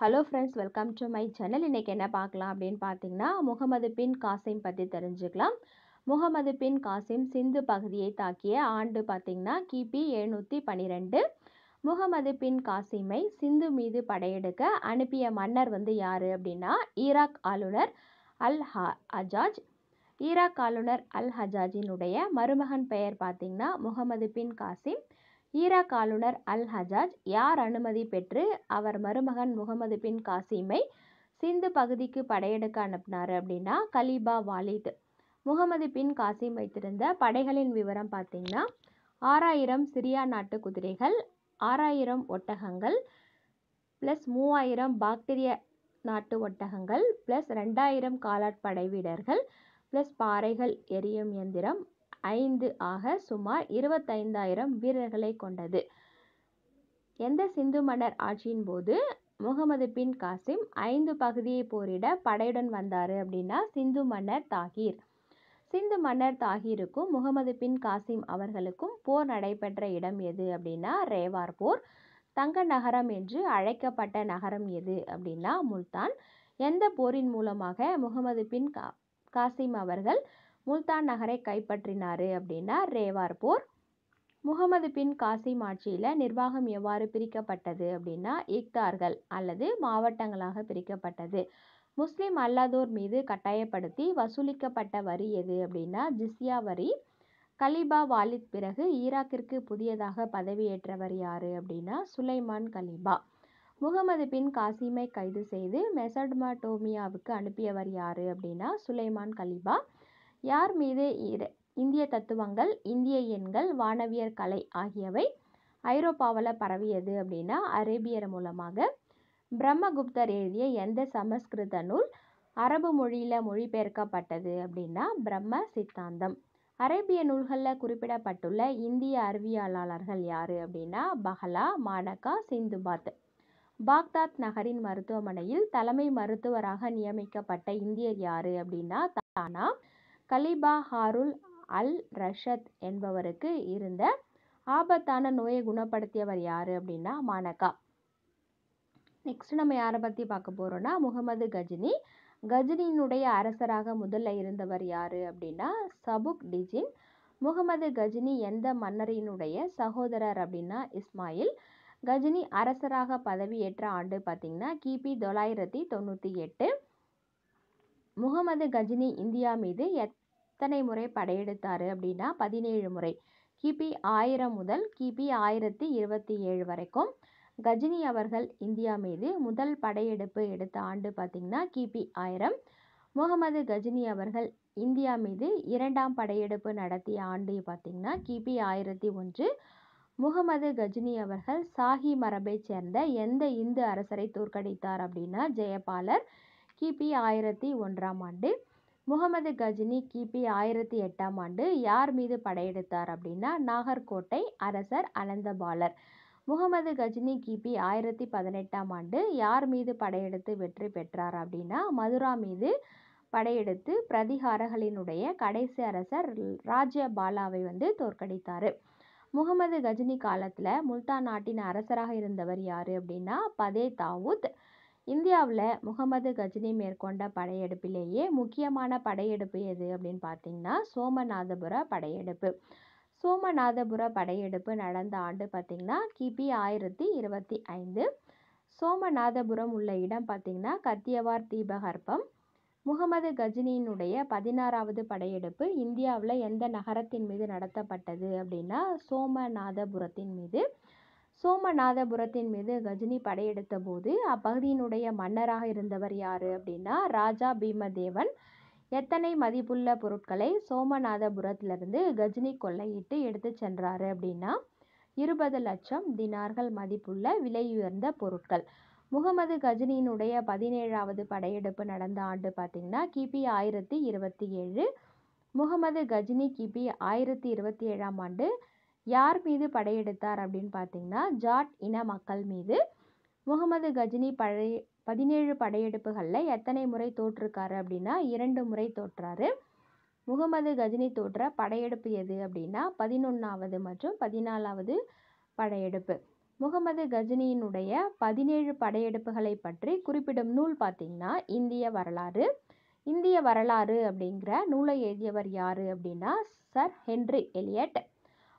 hello friends welcome to my channel இன்றைக்கி என்ன பார்க்கலாம் அப்படின்னு பார்த்தீங்கன்னா முகமது பின் காசிம் பற்றி தெரிஞ்சுக்கலாம் முகமது பின் காசிம் சிந்து பகுதியை தாக்கிய ஆண்டு பார்த்திங்கன்னா கிபி எழுநூற்றி பன்னிரெண்டு முகமது பின் காசிமை சிந்து மீது படையெடுக்க அனுப்பிய மன்னர் வந்து யார் அப்படின்னா ஈராக் ஆளுநர் அல் ஹா அஜாஜ் ஈராக் ஆளுநர் அல் ஹஜாஜினுடைய மருமகன் பெயர் பார்த்திங்கன்னா முகமது பின் காசிம் ஈராக் ஆளுநர் அல் ஹஜாஜ் யார் அனுமதி பெற்று அவர் மருமகன் முகமது பின் காசிமை சிந்து பகுதிக்கு படையெடுக்க அனுப்பினார் அப்படின்னா கலீபா வாலித் முகமது பின் காசிம் வைத்திருந்த படைகளின் விவரம் பார்த்தீங்கன்னா ஆறாயிரம் சிரியா நாட்டு குதிரைகள் ஆறாயிரம் ஒட்டகங்கள் ப்ளஸ் மூவாயிரம் பாக்டீரிய நாட்டு ஒட்டகங்கள் ப்ளஸ் ரெண்டாயிரம் காலாட்படை வீரர்கள் ப்ளஸ் பாறைகள் எரியும் இயந்திரம் ஐந்து ஆக சுமார் இருபத்தைந்தாயிரம் வீரர்களை கொண்டது எந்த சிந்து மன்னர் ஆட்சியின் போது முகமது பின் காசிம் ஐந்து பகுதியை போரிட படையுடன் வந்தார் அப்படின்னா சிந்து மன்னர் தாகீர் சிந்து மன்னர் தாகீருக்கும் முகமது பின் காசிம் அவர்களுக்கும் போர் நடைபெற்ற இடம் எது அப்படின்னா ரேவார் போர் தங்க நகரம் என்று அழைக்கப்பட்ட நகரம் எது அப்படின்னா முல்தான் எந்த போரின் மூலமாக முகமது பின் கா காசிம் அவர்கள் முல்தான் நகரை கைப்பற்றினார் அப்படின்னா ரேவார் போர் முகமது பின் காசிம் ஆட்சியில் நிர்வாகம் எவ்வாறு பிரிக்கப்பட்டது அப்படின்னா இக்தார்கள் அல்லது மாவட்டங்களாக பிரிக்கப்பட்டது முஸ்லீம் அல்லாதோர் மீது கட்டாயப்படுத்தி வசூலிக்கப்பட்ட வரி எது அப்படின்னா ஜிஸ்யா வரி கலிபா வாலித் பிறகு ஈராக்கிற்கு புதியதாக பதவியேற்றவர் யார் அப்படின்னா சுலைமான் கலிபா முகமது பின் காசிமை கைது செய்து டோமியாவுக்கு அனுப்பியவர் யார் அப்படின்னா சுலைமான் கலிபா யார் மீது இந்திய தத்துவங்கள் இந்திய எண்கள் வானவியர் கலை ஆகியவை ஐரோப்பாவில் பரவியது அப்படின்னா அரேபியர் மூலமாக பிரம்மகுப்தர் எழுதிய எந்த சமஸ்கிருத நூல் அரபு மொழியில் மொழிபெயர்க்கப்பட்டது அப்படின்னா பிரம்ம சித்தாந்தம் அரேபிய நூல்களில் குறிப்பிடப்பட்டுள்ள இந்திய அறிவியலாளர்கள் யார் அப்படின்னா பஹலா மானகா சிந்துபாத் பாக்தாத் நகரின் மருத்துவமனையில் தலைமை மருத்துவராக நியமிக்கப்பட்ட இந்தியர் யார் அப்படின்னா தானா கலிபா ஹாருல் அல் ரஷத் என்பவருக்கு இருந்த ஆபத்தான நோயை குணப்படுத்தியவர் யார் அப்படின்னா மானகா நெக்ஸ்ட் நம்ம யாரை பற்றி பார்க்க போகிறோம்னா முகமது கஜினி கஜினியினுடைய அரசராக முதல்ல இருந்தவர் யார் அப்படின்னா சபுக் டிஜின் முகமது கஜினி எந்த மன்னரினுடைய சகோதரர் அப்படின்னா இஸ்மாயில் கஜினி அரசராக பதவியேற்ற ஆண்டு பார்த்திங்கன்னா கிபி தொள்ளாயிரத்தி தொண்ணூற்றி எட்டு முகமது கஜினி இந்தியா மீது எத்தனை முறை படையெடுத்தார் அப்படின்னா பதினேழு முறை கிபி ஆயிரம் முதல் கிபி ஆயிரத்தி இருபத்தி ஏழு வரைக்கும் கஜினி அவர்கள் இந்தியா மீது முதல் படையெடுப்பு எடுத்த ஆண்டு பார்த்திங்கன்னா கிபி ஆயிரம் முகமது கஜினி அவர்கள் இந்தியா மீது இரண்டாம் படையெடுப்பு நடத்திய ஆண்டு பார்த்திங்கன்னா கிபி ஆயிரத்தி ஒன்று முகமது கஜினி அவர்கள் சாஹி மரபைச் சேர்ந்த எந்த இந்து அரசரை தோற்கடித்தார் அப்படின்னா ஜெயபாலர் கிபி ஆயிரத்தி ஒன்றாம் ஆண்டு முகமது கஜினி கிபி ஆயிரத்தி எட்டாம் ஆண்டு யார் மீது படையெடுத்தார் அப்படின்னா நாகர்கோட்டை அரசர் அனந்தபாலர் முகமது கஜினி கிபி ஆயிரத்தி பதினெட்டாம் ஆண்டு யார் மீது படையெடுத்து வெற்றி பெற்றார் அப்படின்னா மதுரா மீது படையெடுத்து பிரதிகாரகளினுடைய கடைசி அரசர் ராஜபாலாவை வந்து தோற்கடித்தார் முகமது கஜினி காலத்தில் முல்தான் நாட்டின் அரசராக இருந்தவர் யார் அப்படின்னா பதே தாவூத் இந்தியாவில் முகமது கஜினி மேற்கொண்ட படையெடுப்பிலேயே முக்கியமான படையெடுப்பு எது அப்படின்னு பார்த்தீங்கன்னா சோமநாதபுர படையெடுப்பு சோமநாதபுர படையெடுப்பு நடந்த ஆண்டு பார்த்திங்கன்னா கிபி ஆயிரத்தி இருபத்தி ஐந்து சோமநாதபுரம் உள்ள இடம் பார்த்திங்கன்னா கத்தியவார் தீபகற்பம் முகமது கஜினியினுடைய பதினாறாவது படையெடுப்பு இந்தியாவில் எந்த நகரத்தின் மீது நடத்தப்பட்டது அப்படின்னா சோமநாதபுரத்தின் மீது சோமநாதபுரத்தின் மீது கஜினி படையெடுத்த போது அப்பகுதியினுடைய மன்னராக இருந்தவர் யார் அப்படின்னா ராஜா பீமதேவன் எத்தனை மதிப்புள்ள பொருட்களை சோமநாதபுரத்திலிருந்து கஜினி கொள்ளையிட்டு எடுத்து சென்றாரு அப்படின்னா இருபது லட்சம் தினார்கள் மதிப்புள்ள விலையுயர்ந்த பொருட்கள் முகமது கஜினியினுடைய பதினேழாவது படையெடுப்பு நடந்த ஆண்டு பார்த்திங்கன்னா கிபி ஆயிரத்தி இருபத்தி ஏழு முகமது கஜினி கிபி ஆயிரத்தி இருபத்தி ஏழாம் ஆண்டு யார் மீது படையெடுத்தார் அப்படின்னு பார்த்தீங்கன்னா ஜாட் இன மக்கள் மீது முகமது கஜினி பழைய பதினேழு படையெடுப்புகளில் எத்தனை முறை தோற்றுருக்காரு அப்படின்னா இரண்டு முறை தோற்றாரு முகமது கஜினி தோற்ற படையெடுப்பு எது அப்படின்னா பதினொன்றாவது மற்றும் பதினாலாவது படையெடுப்பு முகமது கஜினியினுடைய பதினேழு படையெடுப்புகளை பற்றி குறிப்பிடும் நூல் பார்த்திங்கன்னா இந்திய வரலாறு இந்திய வரலாறு அப்படிங்கிற நூலை எழுதியவர் யார் அப்படின்னா சர் ஹென்றி எலியட்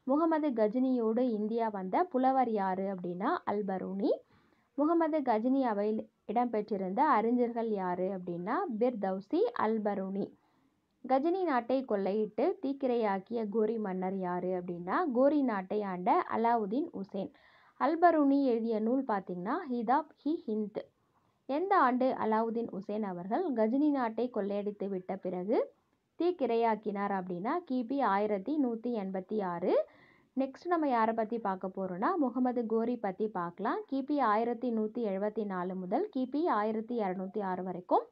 முகமது கஜினியோடு இந்தியா வந்த புலவர் யார் அப்படின்னா அல்பரூனி முகமது கஜினி அவையில் இடம்பெற்றிருந்த அறிஞர்கள் யார் அப்படின்னா பிர்தௌசி அல்பரூனி கஜினி நாட்டை கொள்ளையிட்டு தீக்கிரையாக்கிய கோரி மன்னர் யார் அப்படின்னா கோரி நாட்டை ஆண்ட அலாவுதீன் உசேன் அல்பரூனி எழுதிய நூல் பார்த்தீங்கன்னா ஹிதாப் ஹி ஹிந்த் எந்த ஆண்டு அலாவுதீன் உசேன் அவர்கள் கஜினி நாட்டை கொள்ளையடித்து விட்ட பிறகு தீக்கிரையாக்கினார் அப்படின்னா கிபி ஆயிரத்தி நூற்றி எண்பத்தி ஆறு நெக்ஸ்ட் நம்ம யாரை பற்றி பார்க்க போகிறோம்னா முகமது கோரி பற்றி பார்க்கலாம் கிபி ஆயிரத்தி நூற்றி எழுபத்தி நாலு முதல் கிபி ஆயிரத்தி இரநூத்தி ஆறு வரைக்கும்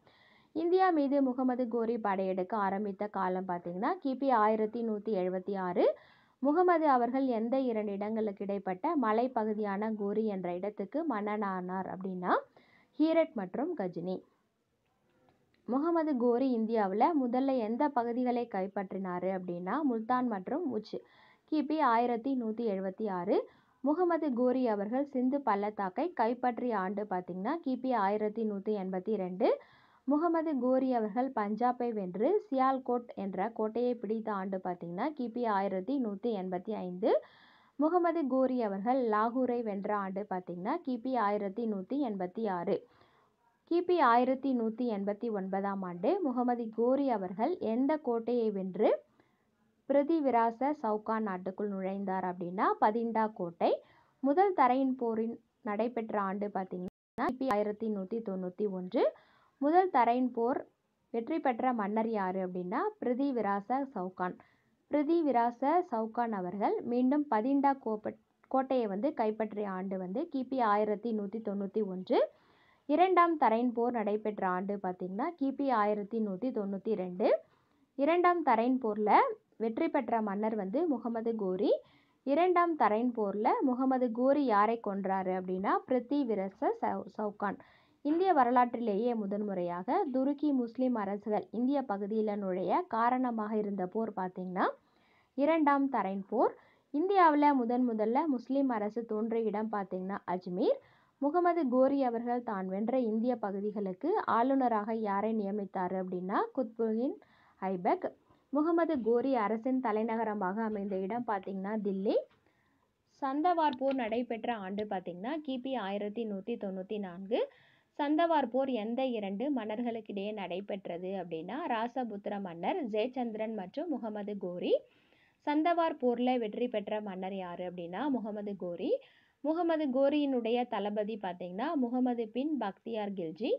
இந்தியா மீது முகமது கோரி படையெடுக்க ஆரம்பித்த காலம் பார்த்தீங்கன்னா கிபி ஆயிரத்தி நூற்றி எழுபத்தி ஆறு முகமது அவர்கள் எந்த இரண்டு இடங்களுக்கு இடைப்பட்ட மலைப்பகுதியான கோரி என்ற இடத்துக்கு மன்னனானார் அப்படின்னா ஹீரட் மற்றும் கஜினி முகமது கோரி இந்தியாவில் முதல்ல எந்த பகுதிகளை கைப்பற்றினார் அப்படின்னா முல்தான் மற்றும் உச்சி கிபி ஆயிரத்தி நூற்றி எழுபத்தி ஆறு முகமது கோரி அவர்கள் சிந்து பள்ளத்தாக்கை கைப்பற்றிய ஆண்டு பார்த்திங்கன்னா கிபி ஆயிரத்தி நூற்றி எண்பத்தி ரெண்டு முகமது கோரி அவர்கள் பஞ்சாபை வென்று சியால்கோட் என்ற கோட்டையை பிடித்த ஆண்டு பார்த்திங்கன்னா கிபி ஆயிரத்தி நூற்றி எண்பத்தி ஐந்து முகமது கோரி அவர்கள் லாகூரை வென்ற ஆண்டு பார்த்திங்கன்னா கிபி ஆயிரத்தி நூற்றி எண்பத்தி ஆறு கிபி ஆயிரத்தி நூற்றி எண்பத்தி ஒன்பதாம் ஆண்டு முகமது கோரி அவர்கள் எந்த கோட்டையை வென்று பிருதிவிராச சவுகான் நாட்டுக்குள் நுழைந்தார் அப்படின்னா பதிண்டா கோட்டை முதல் தரையின் போரின் நடைபெற்ற ஆண்டு பார்த்தீங்கன்னா கிபி ஆயிரத்தி நூற்றி தொண்ணூற்றி ஒன்று முதல் தரையின் போர் வெற்றி பெற்ற மன்னர் யார் அப்படின்னா பிருதிவிராச சவுகான் பிருதிவிராச சவுகான் அவர்கள் மீண்டும் பதிண்டா கோப்ப கோட்டையை வந்து கைப்பற்றிய ஆண்டு வந்து கிபி ஆயிரத்தி நூற்றி தொண்ணூற்றி ஒன்று இரண்டாம் தரையின் போர் நடைபெற்ற ஆண்டு பார்த்திங்கன்னா கிபி ஆயிரத்தி நூற்றி தொண்ணூற்றி ரெண்டு இரண்டாம் தரையின் போரில் வெற்றி பெற்ற மன்னர் வந்து முகமது கோரி இரண்டாம் தரைன் போரில் முகமது கோரி யாரை கொன்றாரு அப்படின்னா பிரித்தி விரச சவுகான் இந்திய வரலாற்றிலேயே முதன்முறையாக துருக்கி முஸ்லீம் அரசுகள் இந்திய பகுதியில் நுழைய காரணமாக இருந்த போர் பார்த்திங்கன்னா இரண்டாம் தரைன் போர் இந்தியாவில் முதன் முதல்ல முஸ்லீம் அரசு தோன்றிய இடம் பார்த்திங்கன்னா அஜ்மீர் முகமது கோரி அவர்கள் தான் வென்ற இந்திய பகுதிகளுக்கு ஆளுநராக யாரை நியமித்தார் அப்படின்னா குத்புதீன் ஐபக் முகமது கோரி அரசின் தலைநகரமாக அமைந்த இடம் பார்த்திங்கன்னா தில்லி சந்தவார் போர் நடைபெற்ற ஆண்டு பார்த்திங்கன்னா கிபி ஆயிரத்தி நூற்றி தொண்ணூற்றி நான்கு சந்தவார் போர் எந்த இரண்டு மன்னர்களுக்கிடையே நடைபெற்றது அப்படின்னா ராசபுத்திர மன்னர் ஜெயச்சந்திரன் மற்றும் முகமது கோரி சந்தவார் போரில் வெற்றி பெற்ற மன்னர் யார் அப்படின்னா முகமது கோரி முகமது கோரியினுடைய தளபதி பார்த்திங்கன்னா முகமது பின் பக்தியார் கில்ஜி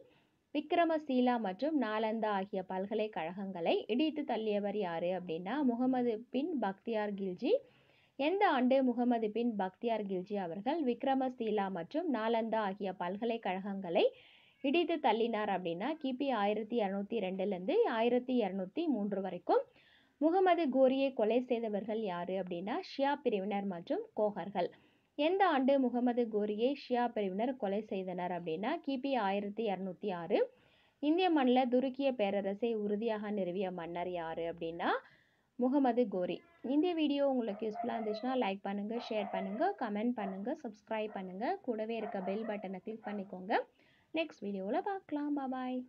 விக்ரமசீலா மற்றும் நாலந்தா ஆகிய பல்கலைக்கழகங்களை இடித்து தள்ளியவர் யார் அப்படின்னா முகமது பின் பக்தியார் கில்ஜி எந்த ஆண்டு முகமது பின் பக்தியார் கில்ஜி அவர்கள் விக்ரமசீலா மற்றும் நாலந்தா ஆகிய பல்கலைக்கழகங்களை இடித்து தள்ளினார் அப்படின்னா கிபி ஆயிரத்தி இரநூத்தி ரெண்டுலேருந்து ஆயிரத்தி இரநூத்தி மூன்று வரைக்கும் முகமது கோரியை கொலை செய்தவர்கள் யார் அப்படின்னா ஷியா பிரிவினர் மற்றும் கோகர்கள் எந்த ஆண்டு முகமது கோரியை ஷியா பிரிவினர் கொலை செய்தனர் அப்படின்னா கிபி ஆயிரத்தி இரநூத்தி ஆறு இந்திய மண்ணில் துருக்கிய பேரரசை உறுதியாக நிறுவிய மன்னர் யார் அப்படின்னா முகமது கோரி இந்த வீடியோ உங்களுக்கு யூஸ்ஃபுல்லாக இருந்துச்சுன்னா லைக் பண்ணுங்கள் ஷேர் பண்ணுங்கள் கமெண்ட் பண்ணுங்கள் சப்ஸ்கிரைப் பண்ணுங்கள் கூடவே இருக்க பெல் பட்டனை கிளிக் பண்ணிக்கோங்க நெக்ஸ்ட் வீடியோவில் பார்க்கலாம் பாய்